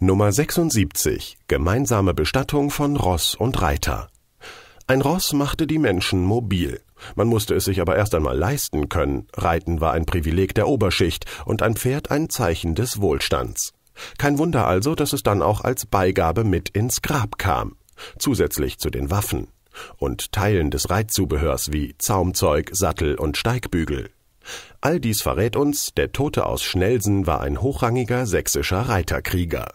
Nummer 76 Gemeinsame Bestattung von Ross und Reiter Ein Ross machte die Menschen mobil. Man musste es sich aber erst einmal leisten können. Reiten war ein Privileg der Oberschicht und ein Pferd ein Zeichen des Wohlstands. Kein Wunder also, dass es dann auch als Beigabe mit ins Grab kam. Zusätzlich zu den Waffen und Teilen des Reitzubehörs wie Zaumzeug, Sattel und Steigbügel. All dies verrät uns, der Tote aus Schnelsen war ein hochrangiger sächsischer Reiterkrieger.